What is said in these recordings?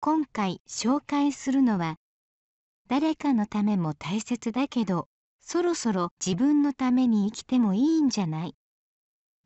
今回紹介するのは誰かのためも大切だけどそろそろ自分のために生きてもいいんじゃない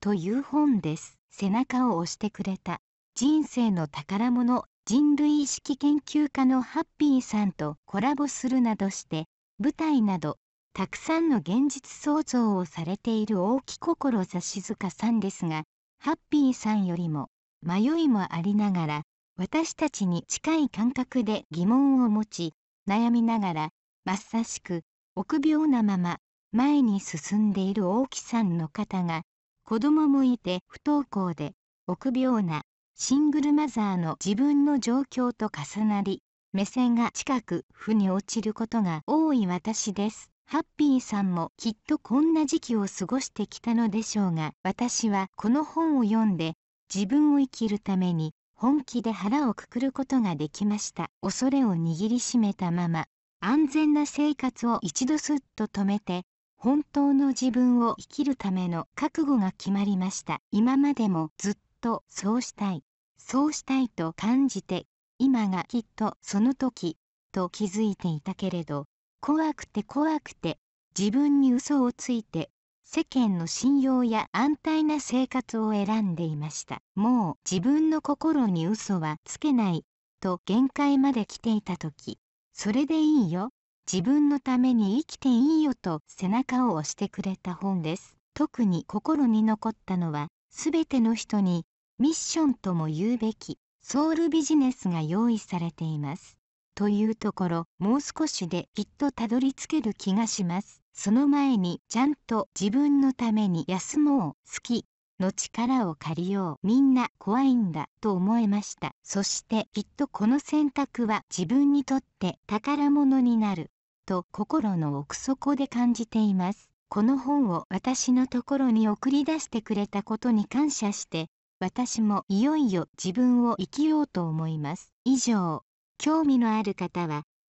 という本です背中を押してくれた人生の宝物人類意識研究家のハッピーさんとコラボするなどして舞台などたくさんの現実創造をされている大木心静さんですがハッピーさんよりも迷いもありながら私たちに近い感覚で疑問を持ち悩みながらまさしく臆病なまま前に進んでいる大木さんの方が子供もいて不登校で臆病なシングルマザーの自分の状況と重なり目線が近く負に落ちることが多い私です。ハッピーさんもきっとこんな時期を過ごしてきたのでしょうが私はこの本を読んで自分を生きるために本気で腹をくくることができました恐れを握りしめたまま安全な生活を一度すっと止めて本当の自分を生きるための覚悟が決まりました今までもずっとそうしたいそうしたいと感じて今がきっとその時と気づいていたけれど怖くて怖くて自分に嘘をついて世間の信用や安泰な生活を選んでいましたもう自分の心に嘘はつけないと限界まで来ていた時それでいいよ自分のために生きていいよと背中を押してくれた本です特に心に残ったのは全ての人にミッションとも言うべきソウルビジネスが用意されていますというところもう少しできっとたどり着ける気がしますその前にちゃんと自分のために休もう好きの力を借りようみんな怖いんだと思えましたそしてきっとこの選択は自分にとって宝物になると心の奥底で感じていますこの本を私のところに送り出してくれたことに感謝して私もいよいよ自分を生きようと思います以上興味のある方は